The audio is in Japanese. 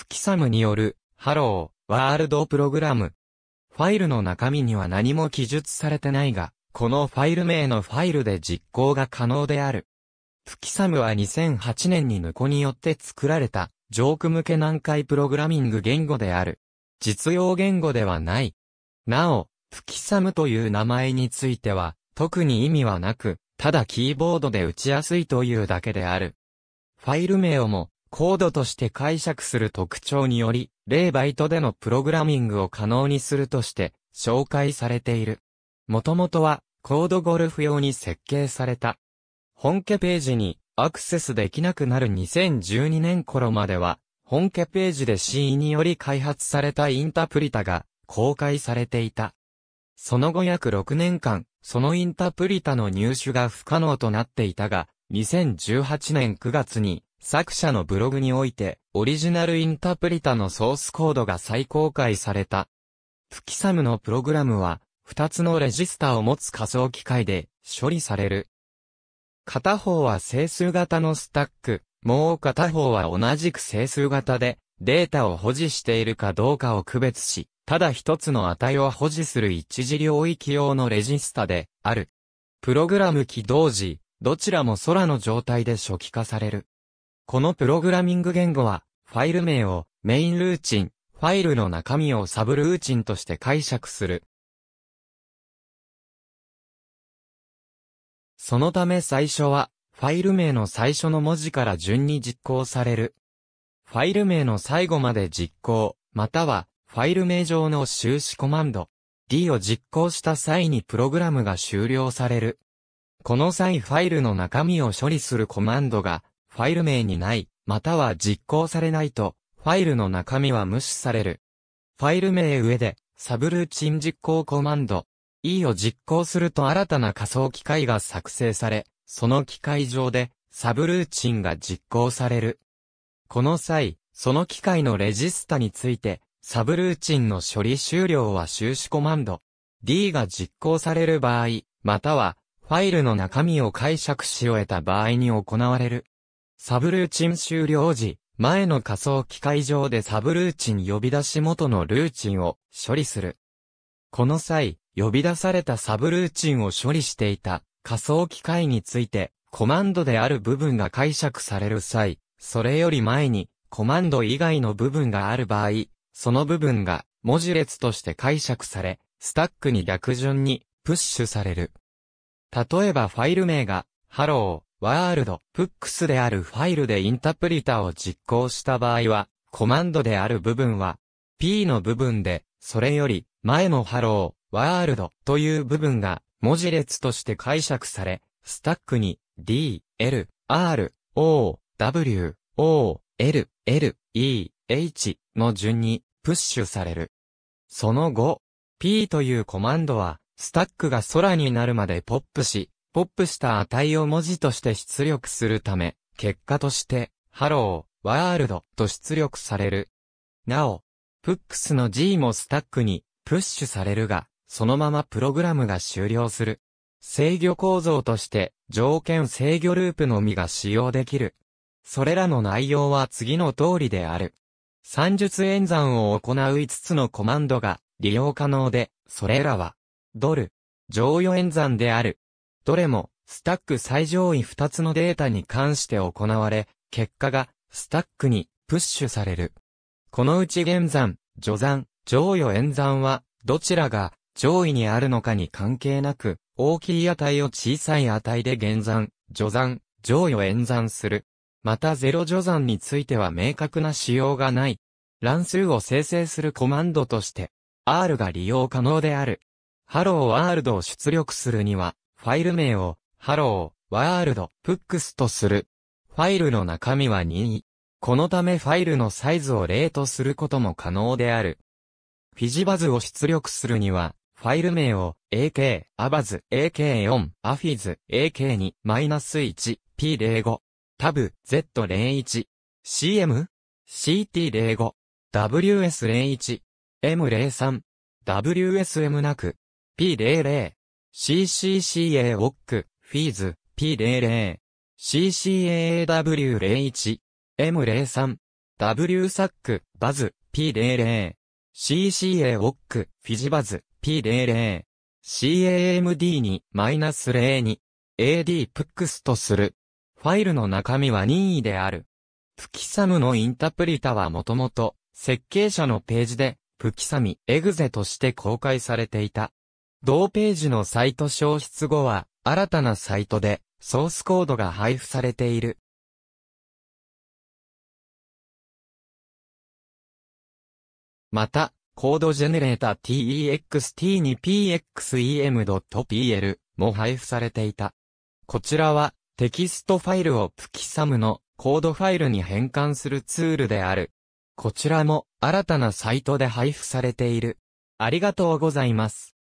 フキサムによる、ハロー、ワールドプログラム。ファイルの中身には何も記述されてないが、このファイル名のファイルで実行が可能である。フキサムは2008年にヌコによって作られた、ジョーク向け難解プログラミング言語である。実用言語ではない。なお、フキサムという名前については、特に意味はなく、ただキーボードで打ちやすいというだけである。ファイル名をも、コードとして解釈する特徴により、0バイトでのプログラミングを可能にするとして紹介されている。もともとはコードゴルフ用に設計された。本家ページにアクセスできなくなる2012年頃までは、本家ページで C により開発されたインタプリタが公開されていた。その後約6年間、そのインタプリタの入手が不可能となっていたが、2018年9月に作者のブログにおいて、オリジナルインタプリタのソースコードが再公開された。プキサムのプログラムは、2つのレジスタを持つ仮想機械で処理される。片方は整数型のスタック、もう片方は同じく整数型で、データを保持しているかどうかを区別し、ただ一つの値を保持する一次領域用のレジスタである。プログラム起動時、どちらも空の状態で初期化される。このプログラミング言語は、ファイル名をメインルーチン、ファイルの中身をサブルーチンとして解釈する。そのため最初は、ファイル名の最初の文字から順に実行される。ファイル名の最後まで実行、または、ファイル名上の終止コマンド、D を実行した際にプログラムが終了される。この際ファイルの中身を処理するコマンドが、ファイル名にない、または実行されないと、ファイルの中身は無視される。ファイル名上で、サブルーチン実行コマンド、E を実行すると新たな仮想機械が作成され、その機械上で、サブルーチンが実行される。この際、その機械のレジスタについて、サブルーチンの処理終了は収止コマンド、D が実行される場合、または、ファイルの中身を解釈し終えた場合に行われる。サブルーチン終了時、前の仮想機械上でサブルーチン呼び出し元のルーチンを処理する。この際、呼び出されたサブルーチンを処理していた仮想機械について、コマンドである部分が解釈される際、それより前にコマンド以外の部分がある場合、その部分が文字列として解釈され、スタックに逆順にプッシュされる。例えばファイル名が hello ワールド、フックスであるファイルでインタプリタを実行した場合は、コマンドである部分は、P の部分で、それより、前のハロー、ワールドという部分が、文字列として解釈され、スタックに、D、L、R、O、W、O、L、L、E、H の順に、プッシュされる。その後、P というコマンドは、スタックが空になるまでポップし、ポップした値を文字として出力するため、結果として、ハロー、ワールドと出力される。なお、プックスの G もスタックにプッシュされるが、そのままプログラムが終了する。制御構造として条件制御ループのみが使用できる。それらの内容は次の通りである。算術演算を行う5つのコマンドが利用可能で、それらは、ドル、乗与演算である。どれも、スタック最上位2つのデータに関して行われ、結果が、スタックに、プッシュされる。このうち現算、序算、上与演算は、どちらが、上位にあるのかに関係なく、大きい値を小さい値で減算、除算、上与演算する。またゼロ除算については明確な仕様がない。乱数を生成するコマンドとして、R が利用可能である。ハローワールドを出力するには、ファイル名を、ハロー、ワールド、プックスとする。ファイルの中身は任意。このためファイルのサイズを0とすることも可能である。フィジバズを出力するには、ファイル名を ak, アバズ ak4, アフィズ ak2, マイナス1、p05、タブ z01、cm, ct05、ws01、m03、wsm なく、p00、CCCA オック、フィーズ、P00、CCAAW01、M03、W サック、バズ、P00、CCA オック、フィジバズ、P00、CAMD に、マイナス02、AD プックスとする。ファイルの中身は任意である。プキサムのインタプリタはもともと、設計者のページで、プキサミ、エグゼとして公開されていた。同ページのサイト消失後は、新たなサイトで、ソースコードが配布されている。また、コードジェネレータ text2pxem.pl も配布されていた。こちらは、テキストファイルをプキサムのコードファイルに変換するツールである。こちらも新たなサイトで配布されている。ありがとうございます。